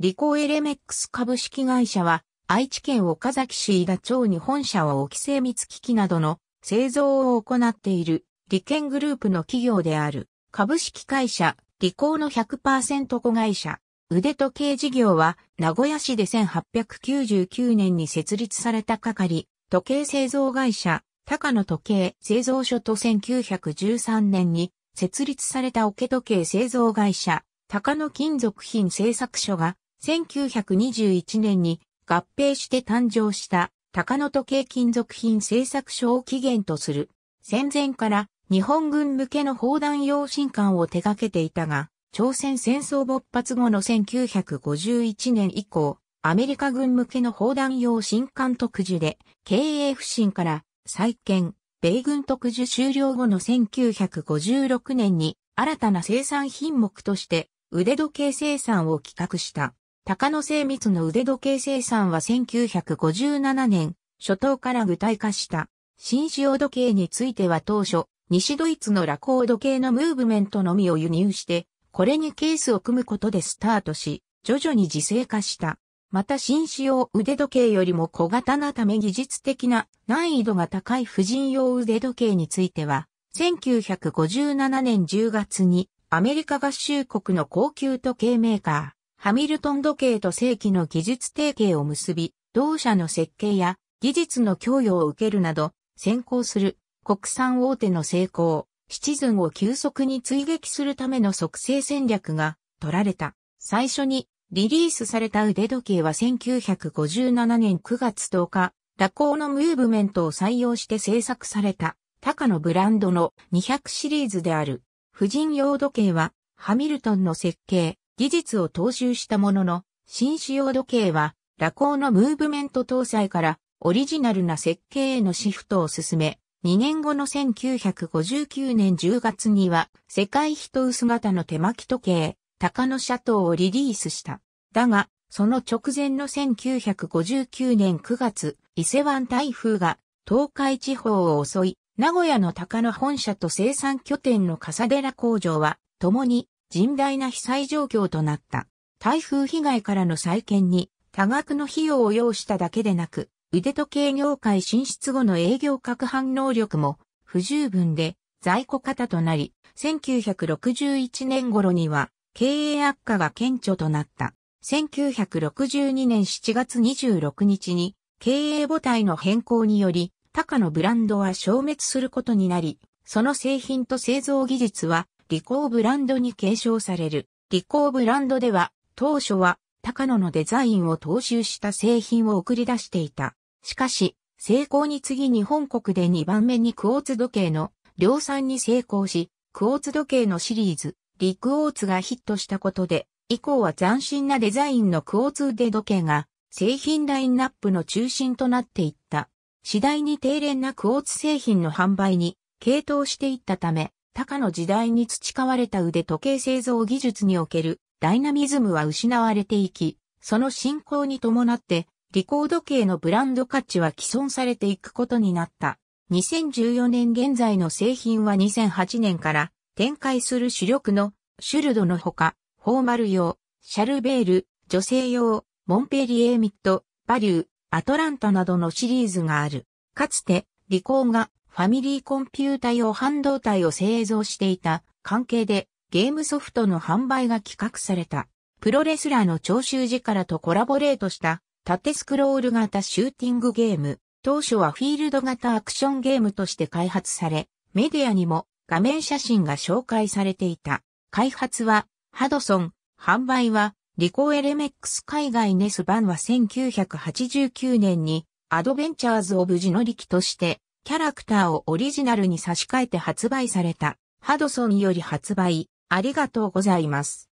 リコエレメックス株式会社は、愛知県岡崎市伊田町に本社を置き精密機器などの製造を行っている、利権グループの企業である、株式会社、理工の100%子会社、腕時計事業は、名古屋市で1899年に設立された係、時計製造会社、高野時計製造所と1913年に設立された桶時計製造会社、高野金属品製作所が1921年に合併して誕生した高野時計金属品製作所を起源とする。戦前から日本軍向けの砲弾用新艦を手掛けていたが、朝鮮戦争勃発後の1951年以降、アメリカ軍向けの砲弾用新艦特需で、経営不振から再建、米軍特需終了後の1956年に新たな生産品目として腕時計生産を企画した。高野精密の腕時計生産は1957年、初頭から具体化した。新使用時計については当初、西ドイツのラコード系のムーブメントのみを輸入して、これにケースを組むことでスタートし、徐々に自制化した。また新使用腕時計よりも小型なため技術的な難易度が高い婦人用腕時計については、1957年10月にアメリカ合衆国の高級時計メーカー、ハミルトン時計と正規の技術提携を結び、同社の設計や技術の供与を受けるなど、先行する国産大手の成功、シチズンを急速に追撃するための促成戦略が取られた。最初にリリースされた腕時計は1957年9月10日、蛇行のムーブメントを採用して制作された、高野ブランドの200シリーズである。婦人用時計は、ハミルトンの設計、技術を踏襲したものの、新仕様時計は、ラコーのムーブメント搭載から、オリジナルな設計へのシフトを進め、2年後の1959年10月には、世界人薄型の手巻き時計、鷹のシャトーをリリースした。だが、その直前の1959年9月、伊勢湾台風が東海地方を襲い、名古屋の鷹の本社と生産拠点の笠寺工場は、共に甚大な被災状況となった。台風被害からの再建に多額の費用を要しただけでなく、腕時計業界進出後の営業拡販能力も不十分で在庫型となり、1961年頃には経営悪化が顕著となった。1962年7月26日に経営母体の変更により、他のブランドは消滅することになり、その製品と製造技術はリコーブランドに継承される。リコーブランドでは、当初は、高野のデザインを踏襲した製品を送り出していた。しかし、成功に次に本国で2番目にクォーツ時計の量産に成功し、クォーツ時計のシリーズ、リクォーツがヒットしたことで、以降は斬新なデザインのクォーツ腕時計が、製品ラインナップの中心となっていった。次第に低廉なクォーツ製品の販売に、傾倒していったため、高の時代に培われた腕時計製造技術におけるダイナミズムは失われていき、その進行に伴って、リコード系のブランド価値は既存されていくことになった。2014年現在の製品は2008年から展開する主力のシュルドのほか、フォーマル用、シャルベール、女性用、モンペリエーミット、バリュー、アトランタなどのシリーズがある。かつて、リコーがファミリーコンピュータ用半導体を製造していた関係でゲームソフトの販売が企画された。プロレスラーの長州らとコラボレートした縦スクロール型シューティングゲーム。当初はフィールド型アクションゲームとして開発され、メディアにも画面写真が紹介されていた。開発はハドソン、販売はリコエレメックス海外ネス版は1989年にアドベンチャーズ・オブ・ジノリキとしてキャラクターをオリジナルに差し替えて発売された、ハドソンより発売、ありがとうございます。